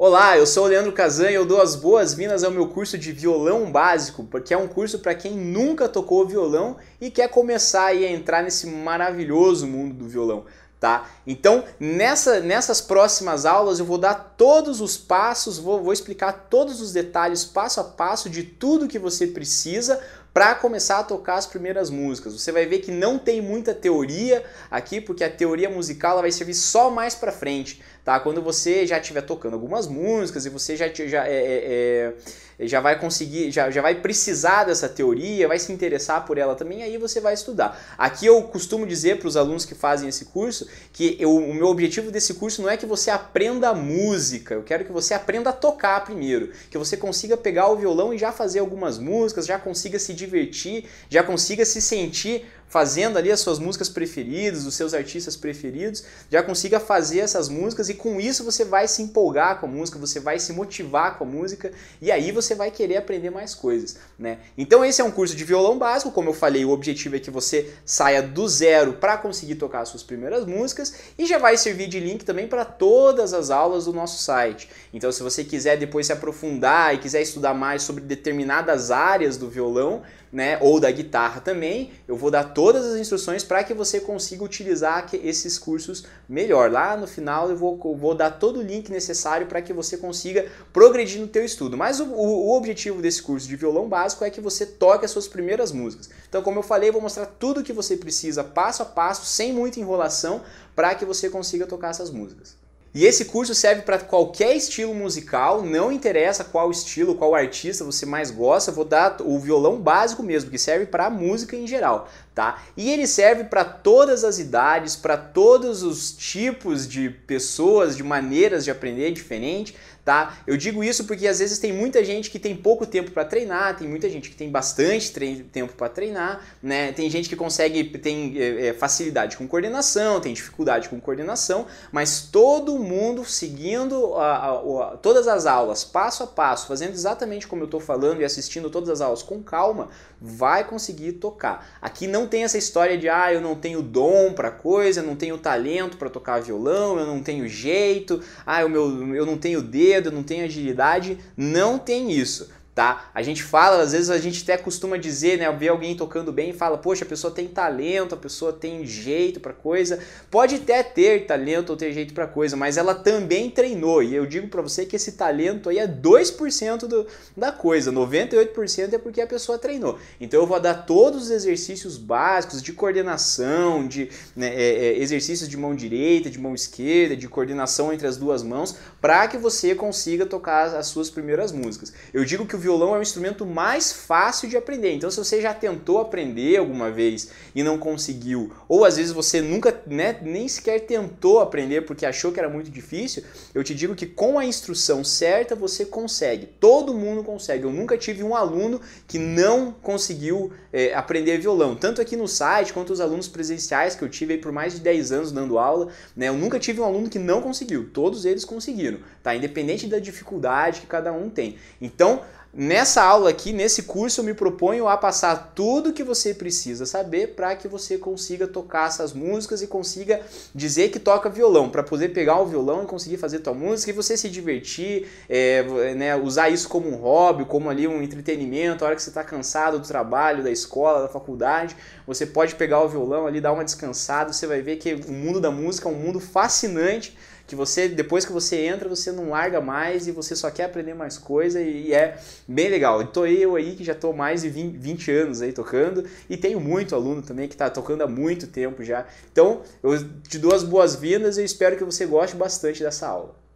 Olá, eu sou o Leandro Kazan e eu dou as boas-vindas ao meu curso de violão básico, porque é um curso para quem nunca tocou violão e quer começar a entrar nesse maravilhoso mundo do violão. Tá? Então, nessa, nessas próximas aulas eu vou dar todos os passos, vou, vou explicar todos os detalhes passo a passo de tudo que você precisa para começar a tocar as primeiras músicas. Você vai ver que não tem muita teoria aqui, porque a teoria musical ela vai servir só mais para frente tá? Quando você já estiver tocando algumas músicas e você já, já, é, é, é, já vai conseguir, já, já vai precisar dessa teoria, vai se interessar por ela também, aí você vai estudar. Aqui eu costumo dizer para os alunos que fazem esse curso que eu, o meu objetivo desse curso não é que você aprenda música, eu quero que você aprenda a tocar primeiro, que você consiga pegar o violão e já fazer algumas músicas, já consiga se divertir, já consiga se sentir fazendo ali as suas músicas preferidas, os seus artistas preferidos, já consiga fazer essas músicas e com isso você vai se empolgar com a música, você vai se motivar com a música e aí você vai querer aprender mais coisas, né? Então esse é um curso de violão básico, como eu falei, o objetivo é que você saia do zero para conseguir tocar as suas primeiras músicas e já vai servir de link também para todas as aulas do nosso site. Então se você quiser depois se aprofundar e quiser estudar mais sobre determinadas áreas do violão, né, ou da guitarra também, eu vou dar todas as instruções para que você consiga utilizar esses cursos melhor. Lá no final eu vou, vou dar todo o link necessário para que você consiga progredir no teu estudo. Mas o, o, o, objetivo desse curso de violão básico é que você toque as suas primeiras músicas. Então, como eu falei, eu vou mostrar tudo o que você precisa passo a passo, sem muita enrolação, para que você consiga tocar essas músicas. E esse curso serve para qualquer estilo musical, não interessa qual estilo, qual artista você mais gosta, vou dar o violão básico mesmo, que serve para música em geral, tá? E ele serve para todas as idades, para todos os tipos de pessoas, de maneiras de aprender diferente, tá? Eu digo isso porque às vezes tem muita gente que tem pouco tempo para treinar, tem muita gente que tem bastante tempo para treinar, né? Tem gente que consegue, tem é, facilidade com coordenação, tem dificuldade com coordenação, mas todo mundo seguindo a, a, a, todas as aulas passo a passo, fazendo exatamente como eu estou falando e assistindo todas as aulas com calma, vai conseguir tocar. Aqui não tem essa história de ah, eu não tenho dom para coisa, eu não tenho talento para tocar violão, eu não tenho jeito, ah, eu, meu, eu não tenho dedo, eu não tenho agilidade. Não tem isso tá? A gente fala, às vezes a gente até costuma dizer, né, ver alguém tocando bem e fala, poxa, a pessoa tem talento, a pessoa tem jeito para coisa. Pode até ter talento ou ter jeito para coisa, mas ela também treinou. E eu digo para você que esse talento aí é 2% do, da coisa, 98% é porque a pessoa treinou. Então eu vou dar todos os exercícios básicos de coordenação, de né, é, é exercícios de mão direita, de mão esquerda, de coordenação entre as duas mãos, para que você consiga tocar as, as suas primeiras músicas. Eu digo que o violão é o instrumento mais fácil de aprender. Então, se você já tentou aprender alguma vez e não conseguiu, ou às vezes você nunca né, nem sequer tentou aprender porque achou que era muito difícil, eu te digo que com a instrução certa você consegue. Todo mundo consegue. Eu nunca tive um aluno que não conseguiu é, aprender violão, tanto aqui no site quanto os alunos presenciais que eu tive por mais de 10 anos dando aula. Né, eu nunca tive um aluno que não conseguiu. Todos eles conseguiram, tá? Independente da dificuldade que cada um tem. Então, Nessa aula aqui, nesse curso, eu me proponho a passar tudo que você precisa saber para que você consiga tocar essas músicas e consiga dizer que toca violão, para poder pegar o violão e conseguir fazer tua música e você se divertir, é, né, usar isso como um hobby, como ali um entretenimento, a hora que você está cansado do trabalho, da escola, da faculdade, você pode pegar o violão ali, dar uma descansada, você vai ver que o mundo da música é um mundo fascinante que você, depois que você entra, você não larga mais e você só quer aprender mais coisa e é bem legal. Estou eu aí que já estou mais de 20 anos aí tocando e tenho muito aluno também que está tocando há muito tempo já. Então, eu te dou as boas-vindas e espero que você goste bastante dessa aula.